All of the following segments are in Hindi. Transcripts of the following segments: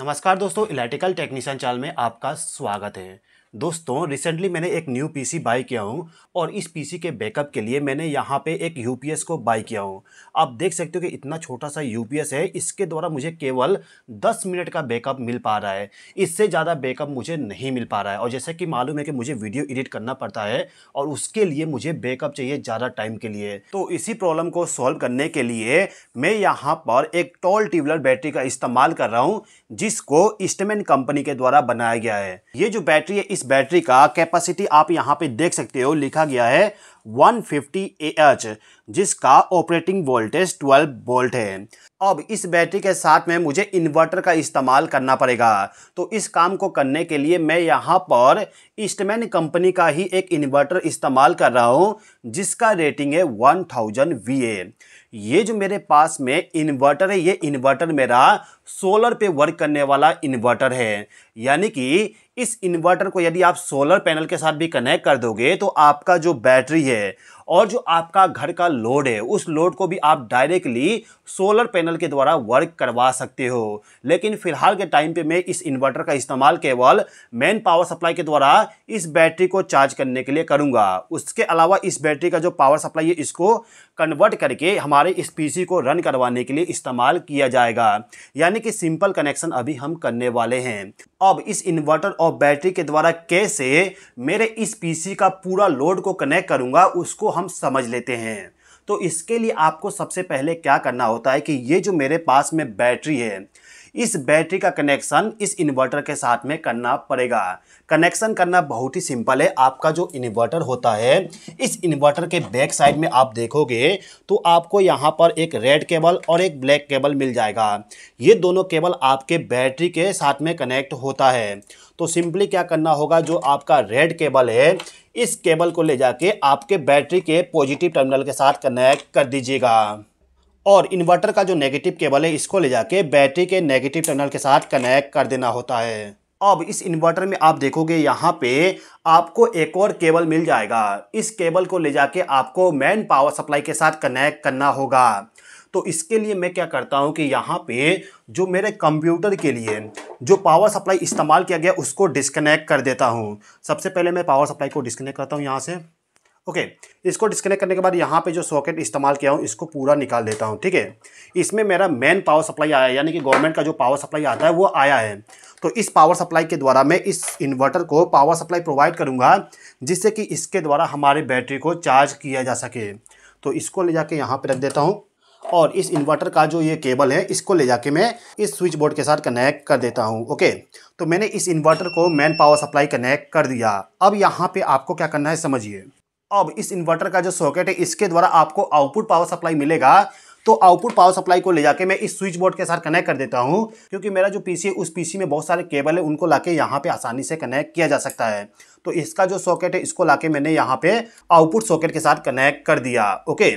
नमस्कार दोस्तों इलेक्ट्रिकल टेक्नीशियन चैनल में आपका स्वागत है दोस्तों रिसेंटली मैंने एक न्यू पीसी बाई किया हूँ और इस पीसी के बैकअप के लिए मैंने यहाँ पे एक यूपीएस को बाई किया हूँ आप देख सकते हो कि इतना छोटा सा यूपीएस है इसके द्वारा मुझे केवल 10 मिनट का बैकअप मिल पा रहा है इससे ज़्यादा बैकअप मुझे नहीं मिल पा रहा है और जैसा कि मालूम है कि मुझे वीडियो एडिट करना पड़ता है और उसके लिए मुझे बैकअप चाहिए ज़्यादा टाइम के लिए तो इसी प्रॉब्लम को सॉल्व करने के लिए मैं यहाँ पर एक टॉल ट्यूबलर बैटरी का इस्तेमाल कर रहा हूँ जिसको इस्टमैन कंपनी के द्वारा बनाया गया है ये जो बैटरी है इस इस बैटरी का कैपेसिटी आप यहां पे देख सकते हो लिखा गया है 150 एच जिसका ऑपरेटिंग वोल्टेज 12 वोल्ट है अब इस बैटरी के साथ में मुझे इन्वर्टर का इस्तेमाल करना पड़ेगा तो इस काम को करने के लिए मैं यहाँ पर ईस्टमैन कंपनी का ही एक इन्वर्टर इस्तेमाल कर रहा हूँ जिसका रेटिंग है 1000 थाउजेंड ये जो मेरे पास में इन्वर्टर है ये इन्वर्टर मेरा सोलर पे वर्क करने वाला इन्वर्टर है यानी कि इस इन्वर्टर को यदि आप सोलर पैनल के साथ भी कनेक्ट कर दोगे तो आपका जो बैटरी है 이게 और जो आपका घर का लोड है उस लोड को भी आप डायरेक्टली सोलर पैनल के द्वारा वर्क करवा सकते हो लेकिन फिलहाल के टाइम पे मैं इस इन्वर्टर का इस्तेमाल केवल मेन पावर सप्लाई के द्वारा इस बैटरी को चार्ज करने के लिए करूँगा उसके अलावा इस बैटरी का जो पावर सप्लाई है इसको कन्वर्ट करके हमारे इस पी को रन करवाने के लिए इस्तेमाल किया जाएगा यानी कि सिंपल कनेक्शन अभी हम करने वाले हैं अब इस इन्वर्टर और बैटरी के द्वारा कैसे मेरे इस पीसी का पूरा लोड को कनेक्ट करूंगा उसको हम समझ लेते हैं तो इसके लिए आपको सबसे पहले क्या करना होता है कि ये जो मेरे पास में बैटरी है इस बैटरी का कनेक्शन इस इन्वर्टर के साथ में करना पड़ेगा कनेक्शन करना बहुत ही सिंपल है आपका जो इन्वर्टर होता है इस इन्वर्टर के बैक साइड में आप देखोगे तो आपको यहाँ पर एक रेड केबल और एक ब्लैक केबल मिल जाएगा ये दोनों केबल आपके बैटरी के साथ में कनेक्ट होता है तो सिंपली क्या करना होगा जो आपका रेड केबल है इस केबल को ले जाके आपके बैटरी के पॉजिटिव टर्मिनल के साथ कनेक्ट कर दीजिएगा और इन्वर्टर का जो नेगेटिव केबल है इसको ले जाके बैटरी के नेगेटिव टर्मिनल के साथ कनेक्ट कर देना होता है अब इस इन्वर्टर में आप देखोगे यहाँ पे आपको एक और केबल मिल जाएगा इस केबल को ले जाके आपको मेन पावर सप्लाई के साथ कनेक्ट करना होगा तो इसके लिए मैं क्या करता हूँ कि यहाँ पे जो मेरे कंप्यूटर के लिए जो पावर सप्लाई इस्तेमाल किया गया उसको डिस्कनेक्ट कर देता हूँ सबसे पहले मैं पावर सप्लाई को डिस्कनेक्ट करता हूँ यहाँ से ओके okay, इसको डिस्कनेक्ट करने के बाद यहाँ पे जो सॉकेट इस्तेमाल किया हूँ इसको पूरा निकाल देता हूँ ठीक है इसमें मेरा मेन पावर सप्लाई आया है यानी कि गवर्नमेंट का जो पावर सप्लाई आता है वो आया है तो इस पावर सप्लाई के द्वारा मैं इस इन्वर्टर को पावर सप्लाई प्रोवाइड करूँगा जिससे कि इसके द्वारा हमारे बैटरी को चार्ज किया जा सके तो इसको ले जाके यहाँ पर रख देता हूँ और इस इन्वर्टर का जो ये केबल है इसको ले जाके मैं इस स्विच बोर्ड के साथ कनेक्ट कर देता हूँ ओके तो मैंने इस इन्वर्टर को मैन पावर सप्लाई कनेक्ट कर दिया अब यहाँ पर आपको क्या करना है समझिए अब इस इन्वर्टर का जो सॉकेट है इसके द्वारा आपको आउटपुट पावर सप्लाई मिलेगा तो आउटपुट पावर सप्लाई को ले जाके मैं इस स्विच बोर्ड के साथ कनेक्ट कर देता हूँ क्योंकि मेरा जो पीसी है उस पीसी में बहुत सारे केबल है उनको लाके यहाँ पे आसानी से कनेक्ट किया जा सकता है तो इसका जो सॉकेट है इसको लाके मैंने यहाँ पे आउटपुट सॉकेट के साथ कनेक्ट कर दिया ओके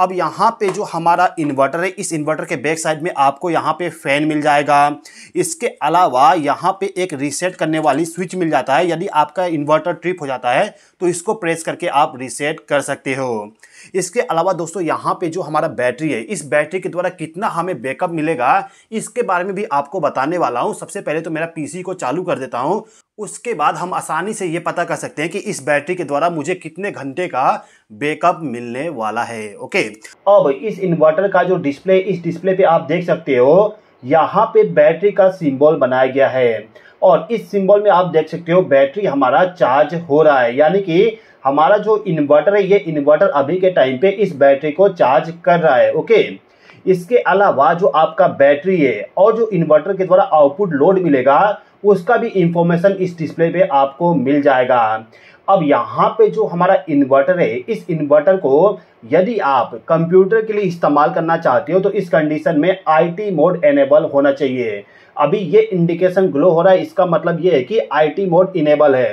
अब यहाँ पे जो हमारा इन्वर्टर है इस इन्वर्टर के बैक साइड में आपको यहाँ पे फैन मिल जाएगा इसके अलावा यहाँ पे एक रीसेट करने वाली स्विच मिल जाता है यदि आपका इन्वर्टर ट्रिप हो जाता है तो इसको प्रेस करके आप रीसेट कर सकते हो इसके अलावा दोस्तों यहाँ पे जो हमारा बैटरी है इस बैटरी के द्वारा कितना हमें बैकअप मिलेगा इसके बारे में भी आपको बताने वाला हूँ सबसे पहले तो मेरा पीसी को चालू कर देता हूँ उसके बाद हम आसानी से ये पता कर सकते हैं कि इस बैटरी के द्वारा मुझे कितने घंटे का बैकअप मिलने वाला है ओके अब इस इन्वर्टर का जो डिस्प्ले इस डिस्प्ले पे आप देख सकते हो यहाँ पे बैटरी का सिंबल बनाया गया है और इस सिंबल में आप देख सकते हो बैटरी हमारा चार्ज हो रहा है यानी कि हमारा जो इन्वर्टर है ये इन्वर्टर अभी के टाइम पे इस बैटरी को चार्ज कर रहा है ओके इसके अलावा जो आपका बैटरी है और जो इन्वर्टर के द्वारा आउटपुट लोड मिलेगा उसका भी इंफॉर्मेशन इस डिस्प्ले पे आपको मिल जाएगा अब यहाँ पे जो हमारा इन्वर्टर है इस इन्वर्टर को यदि आप कंप्यूटर के लिए इस्तेमाल करना चाहते हो तो इस कंडीशन में आईटी मोड एनेबल होना चाहिए अभी ये इंडिकेशन ग्लो हो रहा है इसका मतलब ये है कि आईटी मोड इनेबल है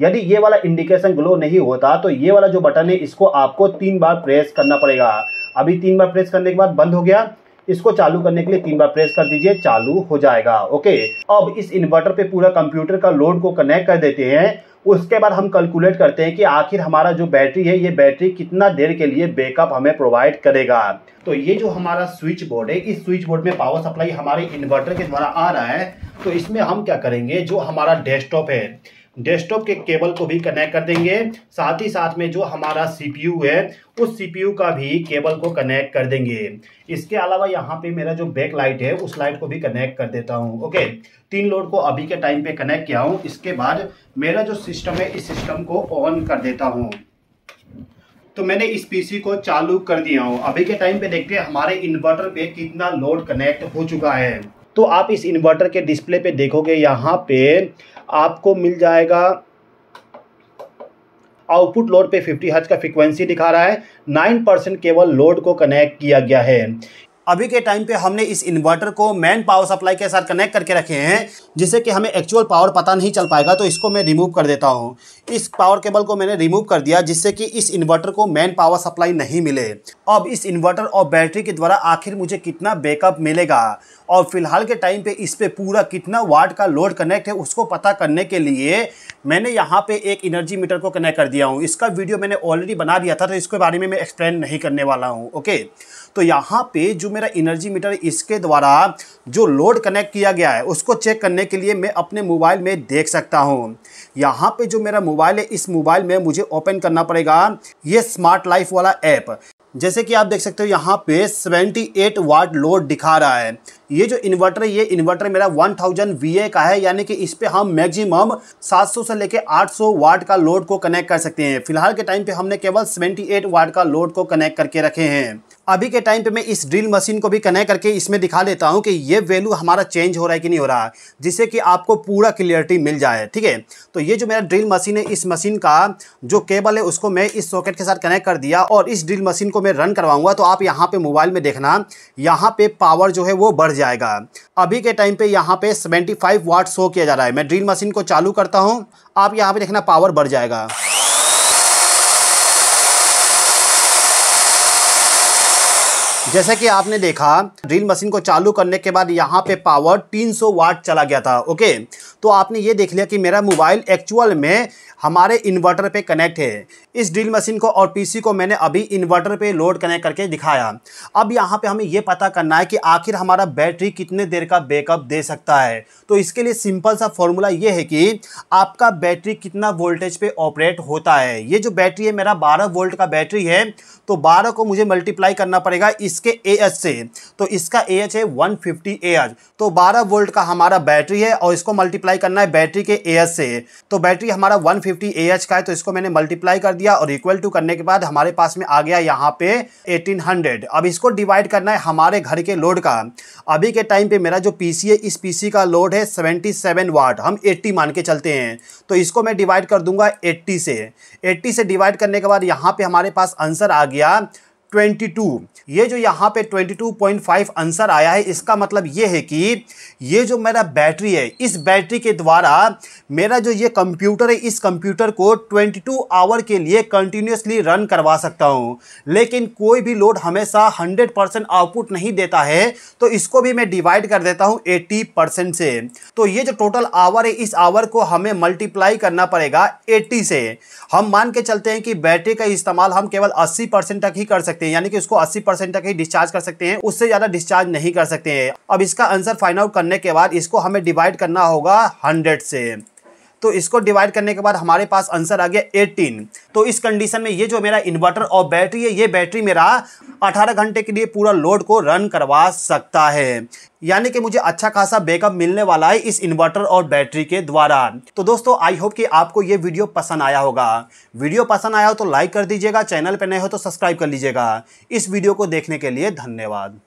यदि ये वाला इंडिकेशन ग्लो नहीं होता तो ये वाला जो बटन है इसको आपको तीन बार प्रेस करना पड़ेगा अभी तीन बार प्रेस करने के बाद बंद हो गया इसको चालू करने के लिए तीन बार प्रेस कर दीजिए चालू हो जाएगा ओके अब इस इन्वर्टर पे पूरा कंप्यूटर का लोड को कनेक्ट कर देते हैं उसके बाद हम कैलकुलेट करते हैं कि आखिर हमारा जो बैटरी है ये बैटरी कितना देर के लिए बैकअप हमें प्रोवाइड करेगा तो ये जो हमारा स्विच बोर्ड है इस स्विच बोर्ड में पावर सप्लाई हमारे इन्वर्टर के द्वारा आ रहा है तो इसमें हम क्या करेंगे जो हमारा डेस्कटॉप है डेस्कटॉप के केबल को भी कनेक्ट कर देंगे साथ ही साथ में जो हमारा सीपीयू है उस सीपीयू का भी केबल को कनेक्ट कर देंगे इसके अलावा यहाँ पे मेरा जो बैक लाइट है उस लाइट को भी कनेक्ट कर देता हूँ ओके तीन लोड को अभी के टाइम पे कनेक्ट किया हूँ इसके बाद मेरा जो सिस्टम है इस सिस्टम को ऑन कर देता हूँ तो मैंने इस पीसी को चालू कर दिया हूँ अभी के टाइम पे देखते हैं हमारे इन्वर्टर पे कितना लोड कनेक्ट हो चुका है तो आप इस इन्वर्टर के डिस्प्ले पे देखोगे यहाँ पे आपको मिल जाएगा आउटपुट लोड पे 50 हर्ज का फ्रिक्वेंसी दिखा रहा है 9 परसेंट केवल लोड को कनेक्ट किया गया है अभी के टाइम पे हमने इस इन्वर्टर को मेन पावर सप्लाई के साथ कनेक्ट करके रखे हैं जिससे कि हमें एक्चुअल पावर पता नहीं चल पाएगा तो इसको मैं रिमूव कर देता हूँ इस पावर केबल को मैंने रिमूव कर दिया जिससे कि इस इन्वर्टर को मेन पावर सप्लाई नहीं मिले अब इस इन्वर्टर और बैटरी के द्वारा आखिर मुझे कितना बैकअप मिलेगा और फिलहाल के टाइम पे इस पर पूरा कितना वाट का लोड कनेक्ट है उसको पता करने के लिए मैंने यहाँ पे एक एनर्जी मीटर को कनेक्ट कर दिया हूँ इसका वीडियो मैंने ऑलरेडी बना दिया था तो इसके बारे में मैं एक्सप्लेन नहीं करने वाला हूँ ओके तो यहाँ पे जो मेरा एनर्जी मीटर इसके द्वारा जो लोड कनेक्ट किया गया है उसको चेक करने के लिए मैं अपने मोबाइल में देख सकता हूँ यहाँ पर जो मेरा मोबाइल है इस मोबाइल में मुझे ओपन करना पड़ेगा ये स्मार्ट लाइफ वाला ऐप जैसे कि आप देख सकते हो यहाँ पे 78 वाट लोड दिखा रहा है ये जो इन्वर्टर है ये इन्वर्टर मेरा 1000 थाउजेंड का है यानी कि इस पर हम मैक्सिमम 700 से लेकर 800 वाट का लोड को कनेक्ट कर सकते हैं फिलहाल के टाइम पे हमने केवल 78 वाट का लोड को कनेक्ट करके रखे हैं अभी के टाइम पे मैं इस ड्रिल मशीन को भी कनेक्ट करके इसमें दिखा देता हूँ कि ये वैल्यू हमारा चेंज हो रहा है कि नहीं हो रहा जिससे कि आपको पूरा क्लियरिटी मिल जाए ठीक है तो ये जो मेरा ड्रिल मशीन है इस मशीन का जो केबल है उसको मैं इस सॉकेट के साथ कनेक्ट कर दिया और इस ड्रिल मशीन को मैं रन करवाऊंगा तो आप यहाँ पे मोबाइल में देखना यहाँ पे पावर जो है वो बढ़ जाएगा अभी के टाइम पे यहाँ पे 75 वाट शो किया जा रहा है मैं ड्रिल मशीन को चालू करता हूँ आप यहाँ पे देखना पावर बढ़ जाएगा जैसे कि आपने देखा ड्रिल मशीन को चालू करने के बाद यहाँ पे पावर 300 वाट चला गया था ओके तो आपने ये देख लिया कि मेरा मोबाइल एक्चुअल में हमारे इन्वर्टर पे कनेक्ट है इस ड्रिल मशीन को और पीसी को मैंने अभी इन्वर्टर पे लोड कनेक्ट करके दिखाया अब यहाँ पे हमें ये पता करना है कि आखिर हमारा बैटरी कितने देर का बैकअप दे सकता है तो इसके लिए सिंपल सा फॉर्मूला ये है कि आपका बैटरी कितना वोल्टेज पे ऑपरेट होता है ये जो बैटरी है मेरा बारह वोल्ट का बैटरी है तो बारह को मुझे मल्टीप्लाई करना पड़ेगा इस इसके ए से तो इसका ए है वन फिफ्टी तो बारह वोल्ट का हमारा बैटरी है और इसको मल्टीप्लाई करना है बैटरी के ए से तो बैटरी हमारा वन फिफ्टी का है तो इसको मैंने मल्टीप्लाई कर दिया और इक्वल टू करने के बाद हमारे पास में आ गया यहाँ पे 1800 अब इसको डिवाइड करना है हमारे घर के लोड का अभी के टाइम पर मेरा जो सी है इस पीसी का लोड है सेवन वाट हम एट्टी मान के चलते हैं तो इसको मैं डिवाइड कर दूंगा एट्टी से एट्टी से डिवाइड करने के बाद यहाँ पे हमारे पास आंसर आ गया 22 ये जो यहाँ पे 22.5 आंसर आया है इसका मतलब ये है कि ये जो मेरा बैटरी है इस बैटरी के द्वारा मेरा जो ये कंप्यूटर है इस कंप्यूटर को 22 आवर के लिए कंटिन्यूसली रन करवा सकता हूँ लेकिन कोई भी लोड हमेशा 100 परसेंट आउटपुट नहीं देता है तो इसको भी मैं डिवाइड कर देता हूँ 80 परसेंट से तो ये जो टोटल आवर है इस आवर को हमें मल्टीप्लाई करना पड़ेगा 80 से हम मान के चलते हैं कि बैटरी का इस्तेमाल हम केवल अस्सी परसेंट तक ही कर सकते हैं यानी कि उसको अस्सी परसेंट तक ही डिस्चार्ज कर सकते हैं उससे ज़्यादा डिस्चार्ज नहीं कर सकते हैं अब इसका आंसर फाइंड आउट करने के बाद इसको हमें डिवाइड करना होगा हंड्रेड से तो इसको डिवाइड करने के बाद हमारे पास आंसर आ गया एटीन तो इस कंडीशन में ये जो मेरा इन्वर्टर और बैटरी है ये बैटरी मेरा अठारह घंटे के लिए पूरा लोड को रन करवा सकता है यानी कि मुझे अच्छा खासा बैकअप मिलने वाला है इस इन्वर्टर और बैटरी के द्वारा तो दोस्तों आई होप कि आपको ये वीडियो पसंद आया होगा वीडियो पसंद आया हो तो लाइक कर दीजिएगा चैनल पर नए हो तो सब्सक्राइब कर लीजिएगा इस वीडियो को देखने के लिए धन्यवाद